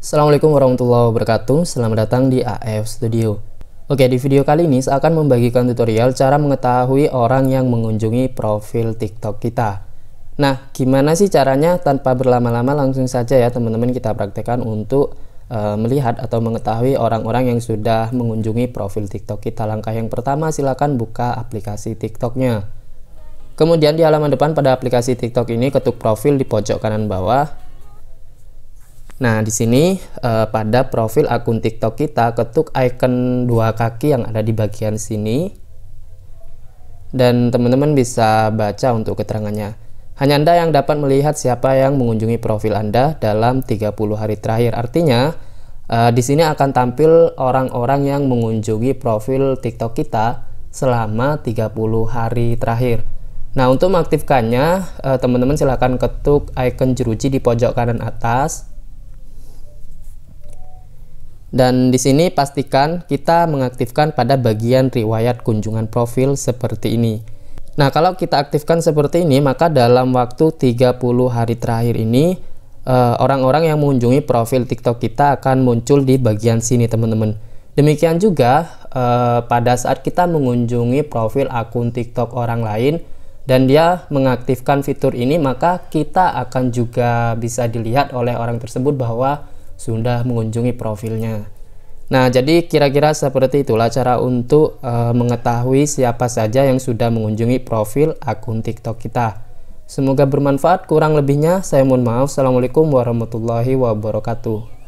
Assalamualaikum warahmatullahi wabarakatuh, selamat datang di AF Studio Oke, di video kali ini saya akan membagikan tutorial cara mengetahui orang yang mengunjungi profil TikTok kita Nah, gimana sih caranya? Tanpa berlama-lama langsung saja ya teman-teman kita praktekkan untuk e, melihat atau mengetahui orang-orang yang sudah mengunjungi profil TikTok kita Langkah yang pertama silakan buka aplikasi TikToknya Kemudian di halaman depan pada aplikasi TikTok ini ketuk profil di pojok kanan bawah Nah, di sini eh, pada profil akun TikTok kita ketuk icon dua kaki yang ada di bagian sini. Dan teman-teman bisa baca untuk keterangannya. Hanya Anda yang dapat melihat siapa yang mengunjungi profil Anda dalam 30 hari terakhir. Artinya, eh, di sini akan tampil orang-orang yang mengunjungi profil TikTok kita selama 30 hari terakhir. Nah, untuk mengaktifkannya, eh, teman-teman eh, silahkan ketuk icon jeruji di pojok kanan atas dan di sini pastikan kita mengaktifkan pada bagian riwayat kunjungan profil seperti ini. Nah, kalau kita aktifkan seperti ini, maka dalam waktu 30 hari terakhir ini eh, orang-orang yang mengunjungi profil TikTok kita akan muncul di bagian sini, teman-teman. Demikian juga eh, pada saat kita mengunjungi profil akun TikTok orang lain dan dia mengaktifkan fitur ini, maka kita akan juga bisa dilihat oleh orang tersebut bahwa sudah mengunjungi profilnya. Nah, jadi kira-kira seperti itulah cara untuk e, mengetahui siapa saja yang sudah mengunjungi profil akun TikTok kita. Semoga bermanfaat. Kurang lebihnya, saya mohon maaf. Assalamualaikum warahmatullahi wabarakatuh.